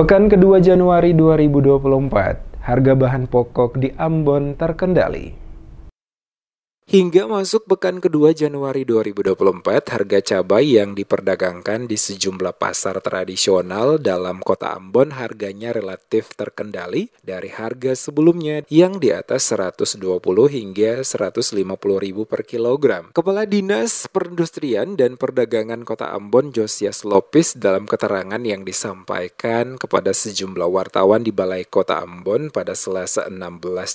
Pekan kedua Januari 2024, harga bahan pokok di Ambon terkendali. Hingga masuk pekan kedua Januari 2024, harga cabai yang diperdagangkan di sejumlah pasar tradisional dalam kota Ambon harganya relatif terkendali dari harga sebelumnya yang di atas 120 hingga 150 ribu per kilogram. Kepala Dinas Perindustrian dan Perdagangan Kota Ambon Josias Lopis dalam keterangan yang disampaikan kepada sejumlah wartawan di Balai Kota Ambon pada Selasa 16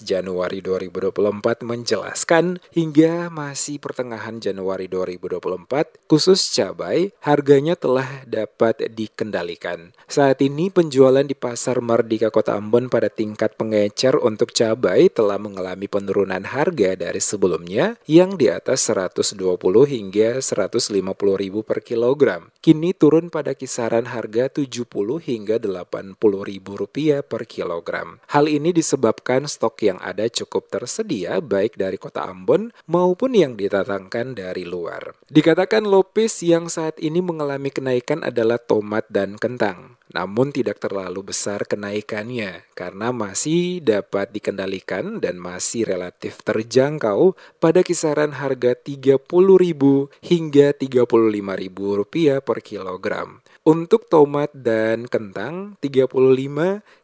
Januari 2024 menjelaskan Hingga masih pertengahan Januari 2024, khusus cabai, harganya telah dapat dikendalikan. Saat ini penjualan di pasar Merdeka Kota Ambon pada tingkat pengecer untuk cabai telah mengalami penurunan harga dari sebelumnya yang di atas 120 hingga 150 ribu per kilogram kini turun pada kisaran harga 70 hingga 80 ribu rupiah per kilogram. Hal ini disebabkan stok yang ada cukup tersedia baik dari kota Ambon maupun yang ditatangkan dari luar. Dikatakan Lopis yang saat ini mengalami kenaikan adalah tomat dan kentang. Namun tidak terlalu besar kenaikannya karena masih dapat dikendalikan dan masih relatif terjangkau pada kisaran harga rp 30.000 hingga rp 35.000 per per kilogram. Untuk tomat dan kentang 35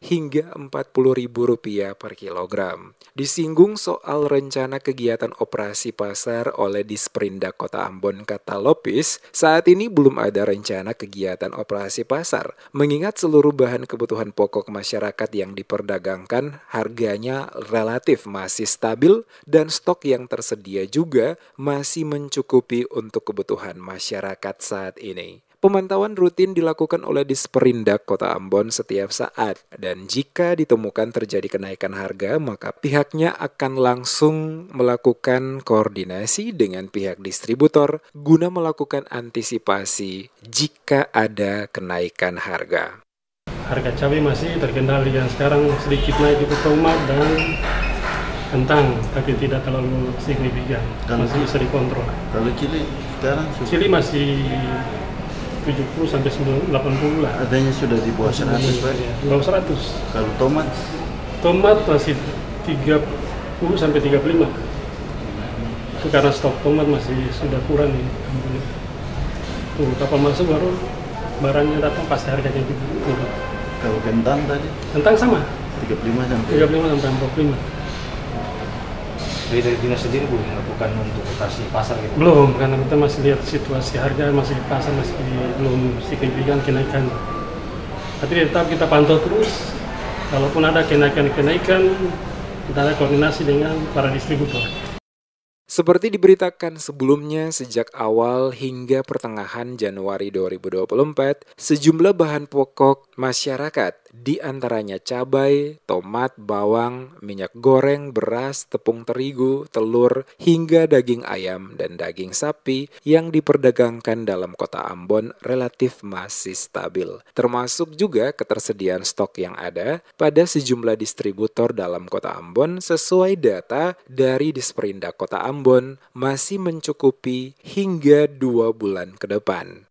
hingga 40 ribu rupiah per kilogram. Disinggung soal rencana kegiatan operasi pasar oleh Disperindak Kota Ambon kata Lopis, saat ini belum ada rencana kegiatan operasi pasar, mengingat seluruh bahan kebutuhan pokok masyarakat yang diperdagangkan harganya relatif masih stabil dan stok yang tersedia juga masih mencukupi untuk kebutuhan masyarakat saat ini. Pemantauan rutin dilakukan oleh Disperindak Kota Ambon setiap saat dan jika ditemukan terjadi kenaikan harga maka pihaknya akan langsung melakukan koordinasi dengan pihak distributor guna melakukan antisipasi jika ada kenaikan harga. Harga cabai masih terkendali yang sekarang sedikit naik itu tomat dan kentang tapi tidak terlalu signifikan masih bisa dikontrol. Kalau cili sekarang? Cili masih 70 sampai 80 lah. Adanya sudah di bawah 100, Pak? Di bawah 100. Kalau tomat? Tomat masih 30 sampai 35. Itu karena stok tomat masih sudah kurang ya. Tunggu kapal masuk baru barangnya datang pas harganya gitu. Kalau kentang tadi? Kentang sama. 35 sampai 35 sampai 45 sendiri dari dinas sendiri belum melakukan ya? untuk operasi pasar gitu? Belum, karena kita masih lihat situasi harga masih di pasar masih belum signifikan kenaikan. Tapi tetap kita pantau terus, kalaupun ada kenaikan-kenaikan, kita ada koordinasi dengan para distributor. Seperti diberitakan sebelumnya, sejak awal hingga pertengahan Januari 2024, sejumlah bahan pokok masyarakat di antaranya cabai, tomat, bawang, minyak goreng, beras, tepung terigu, telur, hingga daging ayam dan daging sapi yang diperdagangkan dalam kota Ambon relatif masih stabil. Termasuk juga ketersediaan stok yang ada pada sejumlah distributor dalam kota Ambon sesuai data dari Disperindak Kota Ambon masih mencukupi hingga dua bulan ke depan.